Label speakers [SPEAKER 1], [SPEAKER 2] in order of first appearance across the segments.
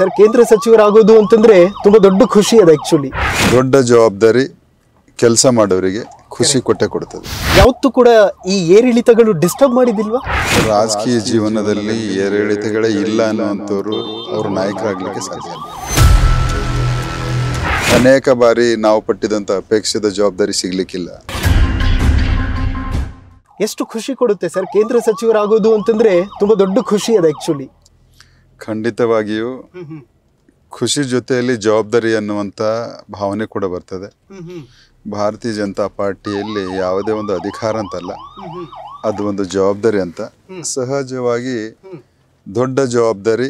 [SPEAKER 1] sir ಕೇಂದ್ರ ಸಚಿವರಾಗೋದು ಅಂತಂದ್ರೆ ತುಂಬಾ ದೊಡ್ಡ ಖುಷಿ ಅದು ಆಕ್ಚುಲಿ
[SPEAKER 2] ದೊಡ್ಡ ಜವಾಬ್ದಾರಿ ಕೆಲಸ ಮಾಡೋರಿಗೆ ಖುಷಿ ಕೊಟ್ಟೆ ಕೊಡ್ತದೆ
[SPEAKER 1] ಯಾವತ್ತು ಕೂಡ ಈ ಏರಿಳಿತಗಳು ಡಿಸ್ಟರ್ಬ್ ಮಾಡಿದಿಲ್ವಾ ರಾಜಕೀಯ
[SPEAKER 2] ಜೀವನದಲ್ಲಿ ಏರಿಳಿತಗಳೇ ಇಲ್ಲ ಅನ್ನುವಂಥವ್ರು ಅವರು ನಾಯಕರಾಗ್ಲಿಕ್ಕೆ ಸಾಧ್ಯ ಅನೇಕ ಬಾರಿ ನಾವು ಪಟ್ಟಿದಂತ ಅಪೇಕ್ಷಿತ ಜವಾಬ್ದಾರಿ ಸಿಗ್ಲಿಕ್ಕಿಲ್ಲ
[SPEAKER 1] ಎಷ್ಟು ಖುಷಿ ಕೊಡುತ್ತೆ ಸರ್ ಕೇಂದ್ರ ಸಚಿವರಾಗೋದು ಅಂತಂದ್ರೆ ತುಂಬಾ ದೊಡ್ಡ ಖುಷಿ ಅದು ಆಕ್ಚುಲಿ
[SPEAKER 2] ಖಂಡಿತವಾಗಿಯೂ ಖುಷಿ ಜೊತೆಯಲ್ಲಿ ಜವಾಬ್ದಾರಿ ಅನ್ನುವಂಥ ಭಾವನೆ ಕೂಡ ಬರ್ತದೆ ಭಾರತೀಯ ಜನತಾ ಪಾರ್ಟಿಯಲ್ಲಿ ಯಾವುದೇ ಒಂದು ಅಧಿಕಾರ ಅಂತಲ್ಲ ಅದು ಒಂದು ಜವಾಬ್ದಾರಿ ಅಂತ ಸಹಜವಾಗಿ ದೊಡ್ಡ ಜವಾಬ್ದಾರಿ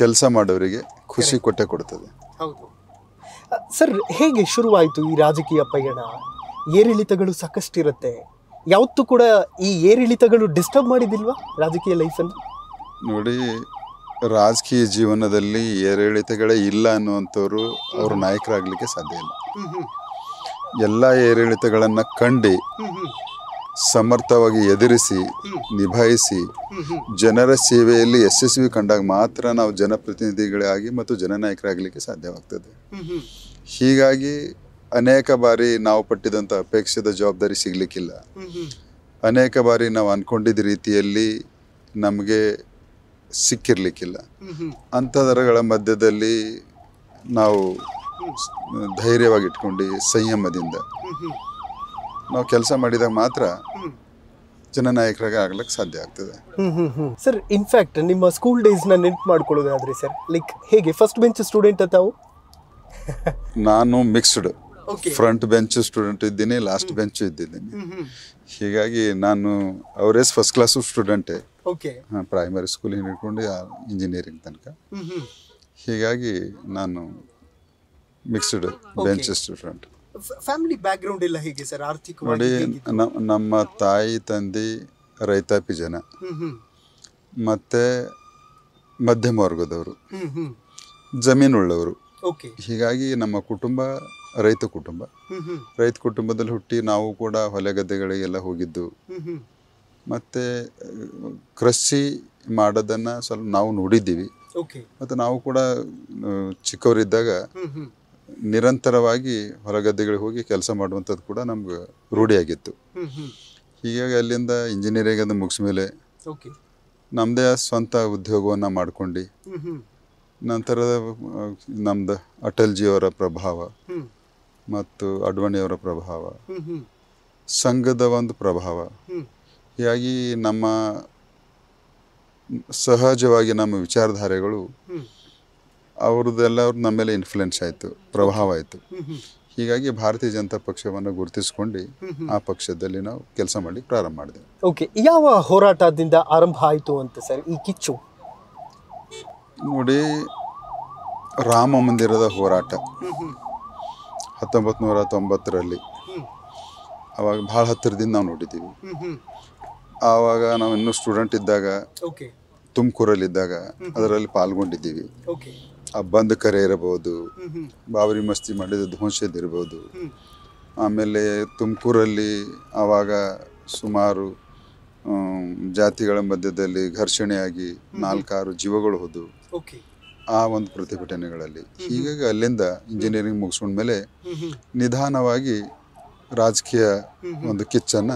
[SPEAKER 2] ಕೆಲಸ ಮಾಡೋರಿಗೆ ಖುಷಿ ಕೊಟ್ಟೆ ಕೊಡ್ತದೆ
[SPEAKER 1] ಸರ್ ಹೇಗೆ ಶುರುವಾಯಿತು ಈ ರಾಜಕೀಯ ಪಯಣ ಏರಿಳಿತಗಳು ಸಾಕಷ್ಟು ಇರುತ್ತೆ ಯಾವತ್ತೂ ಕೂಡ ಈ ಏರಿಳಿತಗಳು ಡಿಸ್ಟರ್ಬ್ ಮಾಡಿದಿಲ್ವಾ ರಾಜಕೀಯ ಲೈಫಲ್ಲಿ
[SPEAKER 2] ನೋಡಿ ರಾಜಕೀಯ ಜೀವನದಲ್ಲಿ ಏರಿಳಿತಗಳೇ ಇಲ್ಲ ಅನ್ನುವಂಥವ್ರು ಅವ್ರ ನಾಯಕರಾಗಲಿಕ್ಕೆ ಸಾಧ್ಯ ಇಲ್ಲ ಎಲ್ಲ ಏರಿಳಿತಗಳನ್ನು ಕಂಡು ಸಮರ್ಥವಾಗಿ ಎದುರಿಸಿ ನಿಭಾಯಿಸಿ ಜನರ ಸೇವೆಯಲ್ಲಿ ಯಶಸ್ವಿ ಕಂಡಾಗ ಮಾತ್ರ ನಾವು ಜನಪ್ರತಿನಿಧಿಗಳಾಗಿ ಮತ್ತು ಜನನಾಯಕರಾಗಲಿಕ್ಕೆ ಸಾಧ್ಯವಾಗ್ತದೆ ಹೀಗಾಗಿ ಅನೇಕ ಬಾರಿ ನಾವು ಪಟ್ಟಿದಂಥ ಅಪೇಕ್ಷಿತ ಜವಾಬ್ದಾರಿ ಸಿಗಲಿಕ್ಕಿಲ್ಲ ಅನೇಕ ಬಾರಿ ನಾವು ಅಂದ್ಕೊಂಡಿದ್ದ ರೀತಿಯಲ್ಲಿ ನಮಗೆ ಸಿಕ್ಕಿರಲಿಕ್ಕಿಲ್ಲ ಅಂಥದರಗಳ ಮಧ್ಯದಲ್ಲಿ ನಾವು ಧೈರ್ಯವಾಗಿ ಇಟ್ಕೊಂಡು ಸಂಯಮದಿಂದ ನಾವು ಕೆಲಸ ಮಾಡಿದಾಗ ಮಾತ್ರ ಜನನಾಯಕರಾಗ ಆಗ್ಲಿಕ್ಕೆ ಸಾಧ್ಯ ಆಗ್ತದೆ
[SPEAKER 1] ಸರ್ ಇನ್ಫ್ಯಾಕ್ಟ್ ನಿಮ್ಮ ಸ್ಕೂಲ್ ಡೇಸ್ನ ನೆನ್ಪು ಮಾಡ್ಕೊಳ್ಳೋದಾದ್ರೆ ಸರ್ ಲೈಕ್ ಹೇಗೆ ಫಸ್ಟ್ ಬೆಂಚ್ ಸ್ಟೂಡೆಂಟ್ ಅಂತ
[SPEAKER 2] ನಾನು ಮಿಕ್ಸ್ಡ್ ಫ್ರಂಟ್ ಬೆಂಚ್ ಸ್ಟೂಡೆಂಟ್ ಇದ್ದೀನಿ ಲಾಸ್ಟ್ ಬೆಂಚ್ ಇದ್ದಿದ್ದೀನಿ ಹೀಗಾಗಿ ನಾನು ಅವರೇಸ್ ಫಸ್ಟ್ ಕ್ಲಾಸ್ ಸ್ಟೂಡೆಂಟೇ ಪ್ರೈಮರಿ ಸ್ಕೂಲ್ ಹಿಡ್ಕೊಂಡು ಇಂಜಿನಿಯರಿಂಗ್ ತನಕ ಹೀಗಾಗಿ ನಾನು mixed bench student
[SPEAKER 1] family background ಎಲ್ಲ ಹೇಗೆ ಸರ್ ಆರ್ಥಿಕವಾಗಿ
[SPEAKER 2] ನಮ್ಮ ತಾಯಿ ತಂದೆ ರೈತಾಪಿ ಜನ ಮತ್ತೆ ಮಧ್ಯಮ ವರ್ಗದವರು ಜಮೀನು ಉಳ್ಳವರು ಹೀಗಾಗಿ ನಮ್ಮ ಕುಟುಂಬ ರೈತ ಕುಟುಂಬ ರೈತ ಕುಟುಂಬದಲ್ಲಿ ಹುಟ್ಟಿ ನಾವು ಕೂಡ ಹೊಲ ಗದ್ದೆಗಳಿಗೆಲ್ಲ ಹೋಗಿದ್ದು ಮತ್ತೆ ಕೃಷಿ ಮಾಡೋದನ್ನ ಸ್ವಲ್ಪ ನಾವು ನೋಡಿದ್ದೀವಿ ಮತ್ತೆ ನಾವು ಕೂಡ ಚಿಕ್ಕವರಿದ್ದಾಗ ನಿರಂತರವಾಗಿ ಹೊಲಗದ್ದೆಗಳಿಗೆ ಹೋಗಿ ಕೆಲಸ ಮಾಡುವಂಥದ್ದು ಕೂಡ ನಮ್ಗೆ ರೂಢಿಯಾಗಿತ್ತು ಹೀಗಾಗಿ ಅಲ್ಲಿಂದ ಇಂಜಿನಿಯರಿಂಗ್ ಅದು ಮುಗಿಸ ಮೇಲೆ ನಮ್ಮದೇ ಸ್ವಂತ ಉದ್ಯೋಗವನ್ನು ಮಾಡಿಕೊಂಡು ನಂತರದ ನಮ್ದು ಅಟಲ್ಜಿಯವರ ಪ್ರಭಾವ ಮತ್ತು ಅಡ್ವಾಣಿಯವರ ಪ್ರಭಾವ ಸಂಘದ ಒಂದು ಪ್ರಭಾವ ಹೀಗಾಗಿ ನಮ್ಮ ಸಹಜವಾಗಿ ನಮ್ಮ ವಿಚಾರಧಾರೆಗಳು ಅವ್ರದ್ದೆಲ್ಲ ನಮ್ಮ ಮೇಲೆ ಇನ್ಫ್ಲುಯೆನ್ಸ್ ಆಯಿತು ಪ್ರಭಾವ ಆಯಿತು ಹೀಗಾಗಿ ಭಾರತೀಯ ಜನತಾ ಪಕ್ಷವನ್ನು ಗುರುತಿಸಿಕೊಂಡು ಆ ಪಕ್ಷದಲ್ಲಿ ನಾವು ಕೆಲಸ ಮಾಡಿ ಪ್ರಾರಂಭ ಮಾಡಿದೆ
[SPEAKER 1] ಓಕೆ ಯಾವ ಹೋರಾಟದಿಂದ ಆರಂಭ ಆಯಿತು ಅಂತ ಸರ್ ಈ ಕಿಚ್ಚು
[SPEAKER 2] ನೋಡಿ ರಾಮ ಮಂದಿರದ ಹೋರಾಟ ಹತ್ತೊಂಬತ್ತು ನೂರ ತೊಂಬತ್ತರಲ್ಲಿ ಅವಾಗ ಭಾಳ ಹತ್ತಿರದಿಂದ ನಾವು ನೋಡಿದ್ದೀವಿ ಆವಾಗ ನಾವು ಇನ್ನೂ ಸ್ಟೂಡೆಂಟ್ ಇದ್ದಾಗ ತುಮಕೂರಲ್ಲಿದ್ದಾಗ ಅದರಲ್ಲಿ ಪಾಲ್ಗೊಂಡಿದ್ದೀವಿ ಆ ಬಂದ್ ಕರೆ ಇರಬಹುದು ಬಾಬರಿ ಮಸ್ತಿ ಮಾಡಿದ ಧ್ವಂಸದಿರ್ಬೋದು ಆಮೇಲೆ ತುಮಕೂರಲ್ಲಿ ಆವಾಗ ಸುಮಾರು ಜಾತಿಗಳ ಮಧ್ಯದಲ್ಲಿ ಘರ್ಷಣೆಯಾಗಿ ನಾಲ್ಕಾರು ಜೀವಗಳು ಹೋದವು ಆ ಒಂದು ಪ್ರತಿಭಟನೆಗಳಲ್ಲಿ ಹೀಗಾಗಿ ಅಲ್ಲಿಂದ ಇಂಜಿನಿಯರಿಂಗ್ ಮೇಲೆ ನಿಧಾನವಾಗಿ ರಾಜಕೀಯ ಒಂದು ಕಿಚ್ಚನ್ನ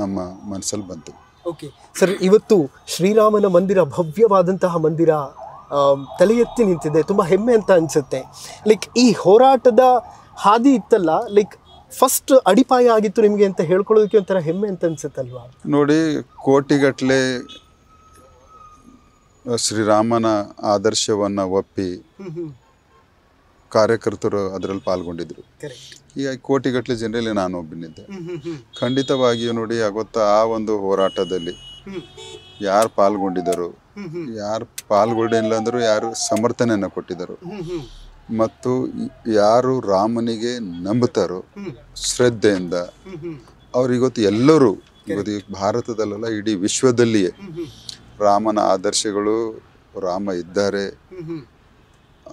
[SPEAKER 2] ನಮ್ಮ ಮನಸ್ಸಲ್ಲಿ ಬಂತು
[SPEAKER 1] ಓಕೆ ಸರ್ ಇವತ್ತು ಶ್ರೀರಾಮನ ಮಂದಿರ ಭವ್ಯವಾದಂತಹ ಮಂದಿರ ತಲೆ ಎತ್ತಿ ನಿಂತಿದೆ ತುಂಬ ಹೆಮ್ಮೆ ಅಂತ ಅನಿಸುತ್ತೆ ಲೈಕ್ ಈ ಹೋರಾಟದ ಹಾದಿ ಇತ್ತಲ್ಲ ಲೈಕ್ ಫಸ್ಟ್ ಅಡಿಪಾಯ ಆಗಿತ್ತು ನಿಮಗೆ ಅಂತ ಹೇಳ್ಕೊಳ್ಳೋದಕ್ಕೆ ಒಂಥರ ಹೆಮ್ಮೆ ಅಂತ ಅನ್ಸುತ್ತಲ್ವಾ
[SPEAKER 2] ನೋಡಿ ಕೋಟಿಗಟ್ಟಲೆ ಶ್ರೀರಾಮನ ಆದರ್ಶವನ್ನು ಒಪ್ಪಿ ಕಾರ್ಯಕರ್ತರು ಅದರಲ್ಲಿ ಪಾಲ್ಗೊಂಡಿದ್ರು ಈಗ ಕೋಟಿಗಟ್ಟಲೆ ಜನರಲ್ಲಿ ನಾನು ಒಬ್ಬನಿದ್ದೆ ಖಂಡಿತವಾಗಿಯೂ ನೋಡಿ ಆಗುತ್ತಾ ಆ ಒಂದು ಹೋರಾಟದಲ್ಲಿ ಯಾರು ಪಾಲ್ಗೊಂಡಿದ್ದರು ಯಾರು ಪಾಲ್ಗೊಂಡಿಲ್ಲ ಅಂದರೂ ಯಾರು ಸಮರ್ಥನೆಯನ್ನು ಕೊಟ್ಟಿದ್ದರು ಮತ್ತು ಯಾರು ರಾಮನಿಗೆ ನಂಬುತ್ತಾರೋ ಶ್ರದ್ಧೆಯಿಂದ ಅವ್ರಿಗೊತ್ತು ಎಲ್ಲರೂ ಇವತ್ತು ಭಾರತದಲ್ಲ ಇಡೀ ವಿಶ್ವದಲ್ಲಿಯೇ ರಾಮನ ಆದರ್ಶಗಳು ರಾಮ ಇದ್ದಾರೆ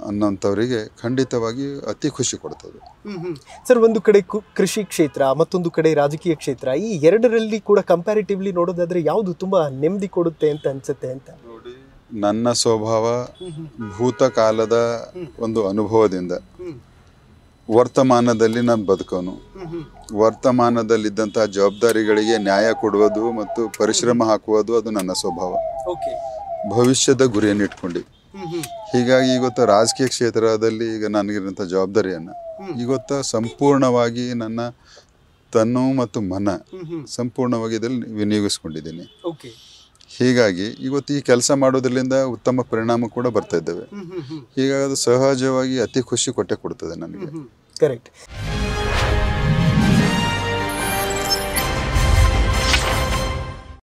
[SPEAKER 2] ಅನ್ನೋಂಥವರಿಗೆ ಖಂಡಿತವಾಗಿ ಅತಿ ಖುಷಿ ಕೊಡ್ತದೆ
[SPEAKER 1] ಸರ್ ಒಂದು ಕಡೆ ಕೃಷಿ ಕ್ಷೇತ್ರ ಮತ್ತೊಂದು ಕಡೆ ರಾಜಕೀಯ ಕ್ಷೇತ್ರ ಈ ಎರಡರಲ್ಲಿ ಕೂಡ ಕಂಪ್ಯಾರಿಟಿವ್ಲಿ ನೋಡೋದಾದ್ರೆ ಯಾವುದು ತುಂಬಾ ನೆಮ್ಮದಿ ಕೊಡುತ್ತೆ ಅಂತ ಅನ್ಸುತ್ತೆ ಅಂತ ನೋಡಿ
[SPEAKER 2] ನನ್ನ ಸ್ವಭಾವ ಭೂತಕಾಲದ ಒಂದು ಅನುಭವದಿಂದ ವರ್ತಮಾನದಲ್ಲಿ ನಾನು ಬದುಕೋನು ವರ್ತಮಾನದಲ್ಲಿದ್ದಂತಹ ಜವಾಬ್ದಾರಿಗಳಿಗೆ ನ್ಯಾಯ ಕೊಡುವುದು ಮತ್ತು ಪರಿಶ್ರಮ ಹಾಕುವುದು ಅದು ನನ್ನ ಸ್ವಭಾವ ಭವಿಷ್ಯದ ಗುರಿಯನ್ನು ಇಟ್ಕೊಂಡು ಹೀಗಾಗಿ ಇವತ್ತು ರಾಜಕೀಯ ಕ್ಷೇತ್ರದಲ್ಲಿ ಈಗ ನನಗಿರುವಂಥ ಜವಾಬ್ದಾರಿಯನ್ನು ಇವತ್ತು ಸಂಪೂರ್ಣವಾಗಿ ನನ್ನ ತನ್ನು ಮತ್ತು ಮನ ಸಂಪೂರ್ಣವಾಗಿ ಇದರಲ್ಲಿ ವಿನಿಯೋಗಿಸ್ಕೊಂಡಿದ್ದೀನಿ ಹೀಗಾಗಿ ಇವತ್ತು ಈ ಕೆಲಸ ಮಾಡೋದ್ರಿಂದ ಉತ್ತಮ ಪರಿಣಾಮ ಕೂಡ ಬರ್ತಾ ಇದ್ದಾವೆ ಹೀಗಾಗಿ ಅದು ಸಹಜವಾಗಿ ಅತಿ ಖುಷಿ ಕೊಟ್ಟೆ ಕೊಡ್ತದೆ ನನಗೆ
[SPEAKER 1] ಕರೆಕ್ಟ್